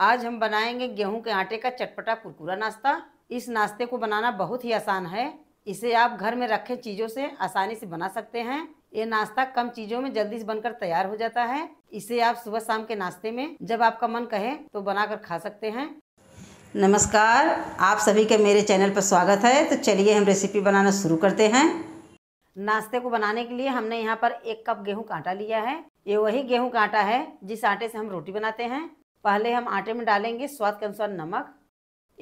आज हम बनाएंगे गेहूं के आटे का चटपटा कुरकुरा नाश्ता इस नाश्ते को बनाना बहुत ही आसान है इसे आप घर में रखे चीज़ों से आसानी से बना सकते हैं ये नाश्ता कम चीज़ों में जल्दी से बनकर तैयार हो जाता है इसे आप सुबह शाम के नाश्ते में जब आपका मन कहे तो बनाकर खा सकते हैं नमस्कार आप सभी के मेरे चैनल पर स्वागत है तो चलिए हम रेसिपी बनाना शुरू करते हैं नाश्ते को बनाने के लिए हमने यहाँ पर एक कप गेहूं का आटा लिया है ये वही गेहूं का आटा है जिस आटे से हम रोटी बनाते हैं पहले हम आटे में डालेंगे स्वाद के अनुसार नमक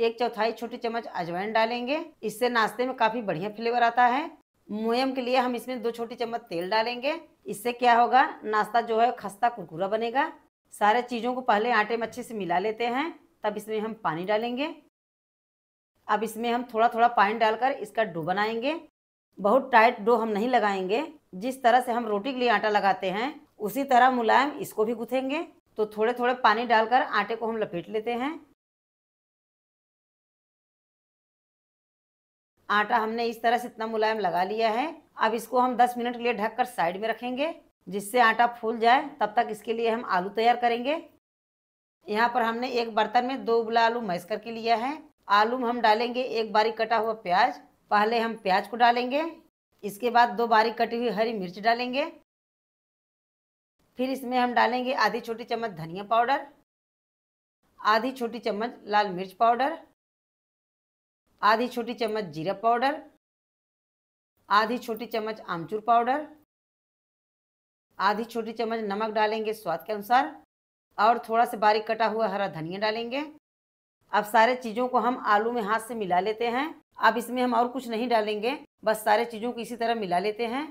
एक चौथाई छोटी चम्मच अजवाइन डालेंगे इससे नाश्ते में काफ़ी बढ़िया फ्लेवर आता है मोयम के लिए हम इसमें दो छोटी चम्मच तेल डालेंगे इससे क्या होगा नाश्ता जो है खस्ता कुरकुरा बनेगा सारे चीज़ों को पहले आटे में अच्छे से मिला लेते हैं तब इसमें हम पानी डालेंगे अब इसमें हम थोड़ा थोड़ा पानी डालकर इसका डो बनाएंगे बहुत टाइट डो हम नहीं लगाएंगे जिस तरह से हम रोटी के लिए आटा लगाते हैं उसी तरह मुलायम इसको भी गुथेंगे तो थोड़े थोड़े पानी डालकर आटे को हम लपेट लेते हैं आटा हमने इस तरह से इतना मुलायम लगा लिया है अब इसको हम 10 मिनट के लिए ढककर साइड में रखेंगे जिससे आटा फूल जाए तब तक इसके लिए हम आलू तैयार करेंगे यहाँ पर हमने एक बर्तन में दो उबला आलू मैस करके लिया है आलू में हम डालेंगे एक बारीक कटा हुआ प्याज पहले हम प्याज को डालेंगे इसके बाद दो बारीक कटी हुई हरी मिर्च डालेंगे फिर इसमें हम डालेंगे आधी छोटी चम्मच धनिया पाउडर आधी छोटी चम्मच लाल मिर्च पाउडर आधी छोटी चम्मच जीरा पाउडर आधी छोटी चम्मच आमचूर पाउडर आधी छोटी चम्मच नमक डालेंगे स्वाद के अनुसार और थोड़ा सा बारीक कटा हुआ हरा धनिया डालेंगे अब सारे चीज़ों को हम आलू में हाथ से मिला लेते हैं अब इसमें हम और कुछ नहीं डालेंगे बस सारे चीज़ों को इसी तरह मिला लेते हैं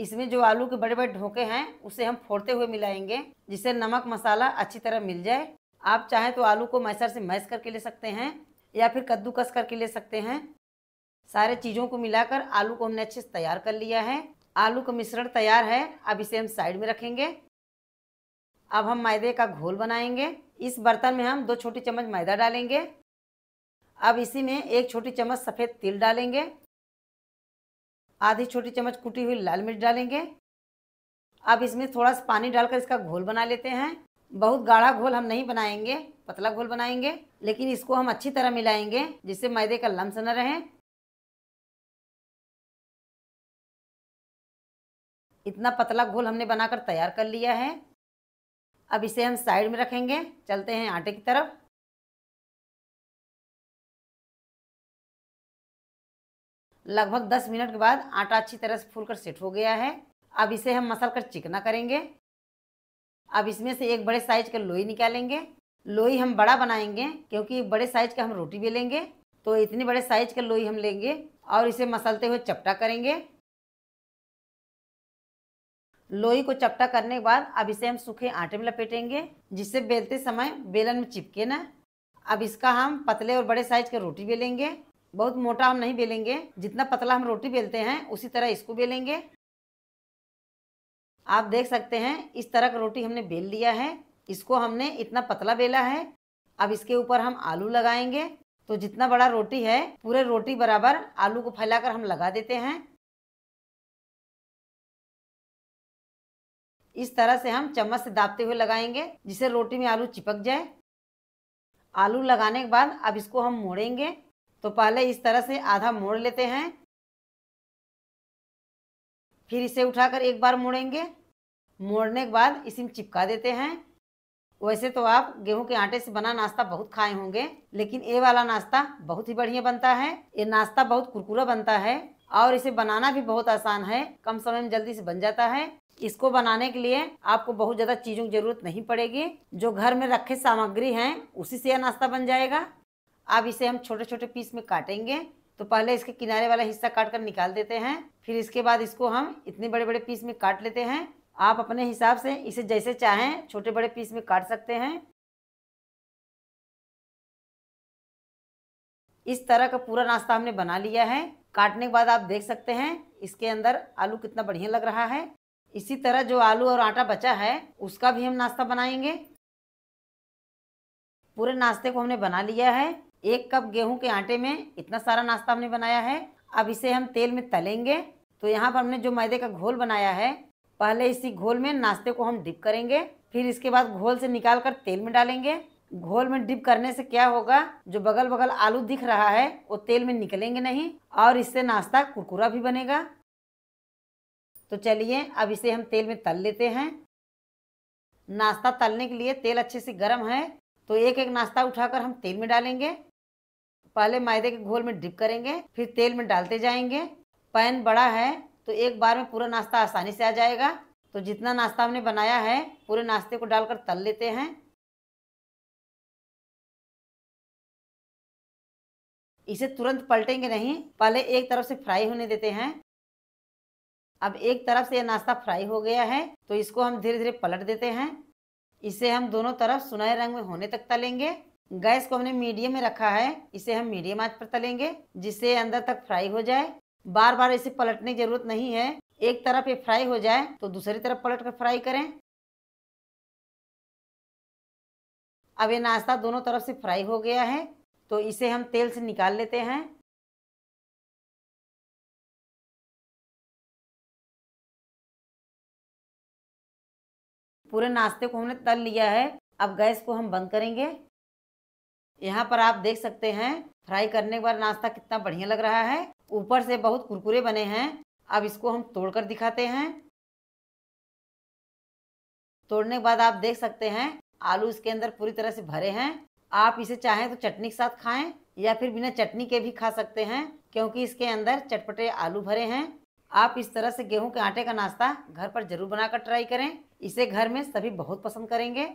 इसमें जो आलू के बड़े बड़े ढोके हैं उसे हम फोड़ते हुए मिलाएंगे जिससे नमक मसाला अच्छी तरह मिल जाए आप चाहें तो आलू को मैसर से मैस करके ले सकते हैं या फिर कद्दूकस करके ले सकते हैं सारे चीज़ों को मिलाकर आलू को हमने अच्छे से तैयार कर लिया है आलू का मिश्रण तैयार है अब इसे हम साइड में रखेंगे अब हम मैदे का घोल बनाएंगे इस बर्तन में हम दो छोटी चम्मच मैदा डालेंगे अब इसी में एक छोटी चम्मच सफ़ेद तिल डालेंगे आधी छोटी चम्मच कुटी हुई लाल मिर्च डालेंगे अब इसमें थोड़ा सा पानी डालकर इसका घोल बना लेते हैं बहुत गाढ़ा घोल हम नहीं बनाएंगे पतला घोल बनाएंगे लेकिन इसको हम अच्छी तरह मिलाएंगे जिससे मैदे का लम्स न रहे इतना पतला घोल हमने बनाकर तैयार कर लिया है अब इसे हम साइड में रखेंगे चलते हैं आटे की तरफ लगभग 10 मिनट के बाद आटा अच्छी तरह से फूल कर सेट हो गया है अब इसे हम मसल कर चिकना करेंगे अब इसमें से एक बड़े साइज का लोई निकालेंगे लोई हम बड़ा बनाएंगे क्योंकि बड़े साइज का हम रोटी भी लेंगे तो इतने बड़े साइज का लोई हम लेंगे और इसे मसलते हुए चपटा करेंगे लोई को चपटा करने के बाद अब इसे हम सूखे आटे में लपेटेंगे जिससे बेलते समय बेलन में चिपके ना अब इसका हम पतले और बड़े साइज का रोटी बेलेंगे बहुत मोटा हम नहीं बेलेंगे जितना पतला हम रोटी बेलते हैं उसी तरह इसको बेलेंगे आप देख सकते हैं इस तरह का रोटी हमने बेल लिया है इसको हमने इतना पतला बेला है अब इसके ऊपर हम आलू लगाएंगे तो जितना बड़ा रोटी है पूरे रोटी बराबर आलू को फैलाकर हम लगा देते हैं इस तरह से हम चम्मच से दाबते हुए लगाएंगे जिससे रोटी में आलू चिपक जाए आलू लगाने के बाद अब इसको हम मोड़ेंगे तो पहले इस तरह से आधा मोड़ लेते हैं फिर इसे उठाकर एक बार मोड़ेंगे मोड़ने के बाद इसी में चिपका देते हैं वैसे तो आप गेहूं के आटे से बना नाश्ता बहुत खाए होंगे लेकिन ये वाला नाश्ता बहुत ही बढ़िया बनता है ये नाश्ता बहुत कुरकुरा बनता है और इसे बनाना भी बहुत आसान है कम समय में जल्दी से बन जाता है इसको बनाने के लिए आपको बहुत ज़्यादा चीज़ों की ज़रूरत नहीं पड़ेगी जो घर में रखे सामग्री हैं उसी से यह नाश्ता बन जाएगा अब इसे हम छोटे छोटे पीस में काटेंगे तो पहले इसके किनारे वाला हिस्सा काट कर निकाल देते हैं फिर इसके बाद इसको हम इतने बड़े बड़े पीस में काट लेते हैं आप अपने हिसाब से इसे जैसे चाहें छोटे बड़े पीस में काट सकते हैं इस तरह का पूरा नाश्ता हमने बना लिया है काटने के बाद आप देख सकते हैं इसके अंदर आलू कितना बढ़िया लग रहा है इसी तरह जो आलू और आटा बचा है उसका भी हम नाश्ता बनाएंगे पूरे नाश्ते को हमने बना लिया है एक कप गेहूं के आटे में इतना सारा नाश्ता हमने बनाया है अब इसे हम तेल में तलेंगे तो यहाँ पर हमने जो मैदे का घोल बनाया है पहले इसी घोल में नाश्ते को हम डिप करेंगे फिर इसके बाद घोल से निकाल कर तेल में डालेंगे घोल में डिप करने से क्या होगा जो बगल बगल आलू दिख रहा है वो तेल में निकलेंगे नहीं और इससे नाश्ता कुरकुरा भी बनेगा तो चलिए अब इसे हम तेल में तल लेते हैं नाश्ता तलने के लिए तेल अच्छे से गर्म है तो एक एक नाश्ता उठाकर हम तेल में डालेंगे पहले मैदे के घोल में डिप करेंगे फिर तेल में डालते जाएंगे पैन बड़ा है तो एक बार में पूरा नाश्ता आसानी से आ जाएगा तो जितना नाश्ता हमने बनाया है पूरे नाश्ते को डालकर तल लेते हैं इसे तुरंत पलटेंगे नहीं पहले एक तरफ से फ्राई होने देते हैं अब एक तरफ से यह नाश्ता फ्राई हो गया है तो इसको हम धीरे धीरे पलट देते हैं इसे हम दोनों तरफ सुनहरे रंग में होने तक तलेंगे गैस को हमने मीडियम में रखा है इसे हम मीडियम आंच पर तलेंगे जिससे अंदर तक फ्राई हो जाए बार बार इसे पलटने की जरूरत नहीं है एक तरफ ये फ्राई हो जाए तो दूसरी तरफ पलट कर फ्राई करें अब ये नाश्ता दोनों तरफ से फ्राई हो गया है तो इसे हम तेल से निकाल लेते हैं पूरे नाश्ते को हमने तल लिया है अब गैस को हम बंद करेंगे यहाँ पर आप देख सकते हैं फ्राई करने के बाद नाश्ता कितना बढ़िया लग रहा है ऊपर से बहुत कुरकुरे बने हैं अब इसको हम तोड़कर दिखाते हैं तोड़ने के बाद आप देख सकते हैं आलू इसके अंदर पूरी तरह से भरे हैं आप इसे चाहें तो चटनी के साथ खाएं या फिर बिना चटनी के भी खा सकते हैं क्योंकि इसके अंदर चटपटे आलू भरे हैं आप इस तरह से गेहूं के आटे का नाश्ता घर पर जरूर बनाकर ट्राई करें इसे घर में सभी बहुत पसंद करेंगे